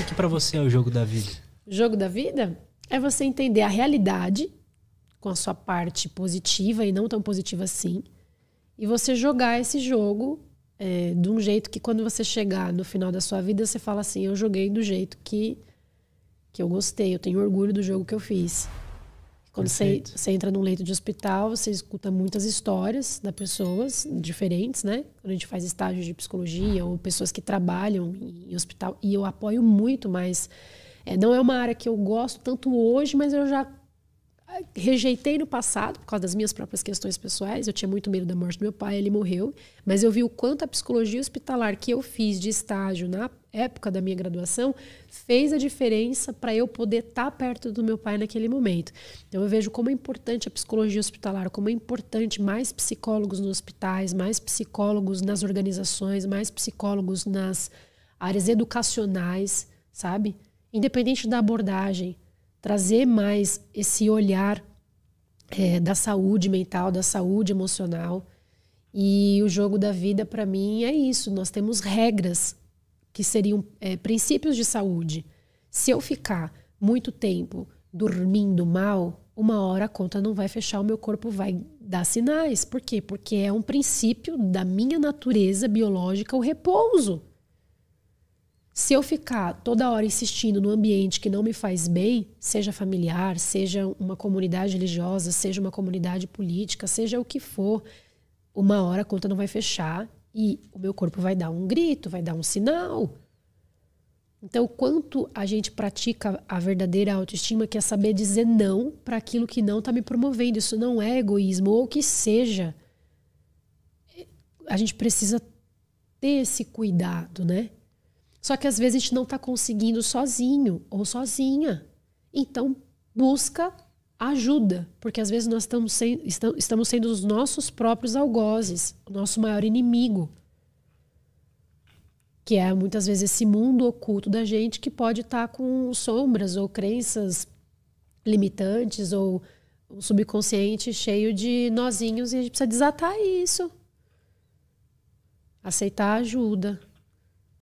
O que para você é o jogo da vida? O jogo da vida é você entender a realidade com a sua parte positiva e não tão positiva assim, e você jogar esse jogo é, de um jeito que quando você chegar no final da sua vida você fala assim, eu joguei do jeito que que eu gostei, eu tenho orgulho do jogo que eu fiz. Quando você, você, entra num leito de hospital, você escuta muitas histórias das pessoas diferentes, né? Quando a gente faz estágio de psicologia ou pessoas que trabalham em hospital, e eu apoio muito, mas é, não é uma área que eu gosto tanto hoje, mas eu já rejeitei no passado por causa das minhas próprias questões pessoais. Eu tinha muito medo da morte do meu pai, ele morreu. Mas eu vi o quanto a psicologia hospitalar que eu fiz de estágio na época da minha graduação fez a diferença para eu poder estar tá perto do meu pai naquele momento. Então eu vejo como é importante a psicologia hospitalar, como é importante mais psicólogos nos hospitais, mais psicólogos nas organizações, mais psicólogos nas áreas educacionais, sabe? Independente da abordagem, trazer mais esse olhar é, da saúde mental, da saúde emocional. E o jogo da vida, para mim, é isso. Nós temos regras que seriam é, princípios de saúde. Se eu ficar muito tempo dormindo mal, uma hora a conta não vai fechar, o meu corpo vai dar sinais. Por quê? Porque é um princípio da minha natureza biológica o repouso. Se eu ficar toda hora insistindo no ambiente que não me faz bem, seja familiar, seja uma comunidade religiosa, seja uma comunidade política, seja o que for, uma hora a conta não vai fechar e o meu corpo vai dar um grito, vai dar um sinal. Então, quanto a gente pratica a verdadeira autoestima, que é saber dizer não para aquilo que não está me promovendo, isso não é egoísmo, ou que seja. A gente precisa ter esse cuidado, né? Só que às vezes a gente não está conseguindo sozinho ou sozinha. Então, busca ajuda, porque às vezes nós estamos, sem, estamos sendo os nossos próprios algozes, o nosso maior inimigo. Que é muitas vezes esse mundo oculto da gente que pode estar tá com sombras ou crenças limitantes ou um subconsciente cheio de nozinhos e a gente precisa desatar isso. Aceitar ajuda.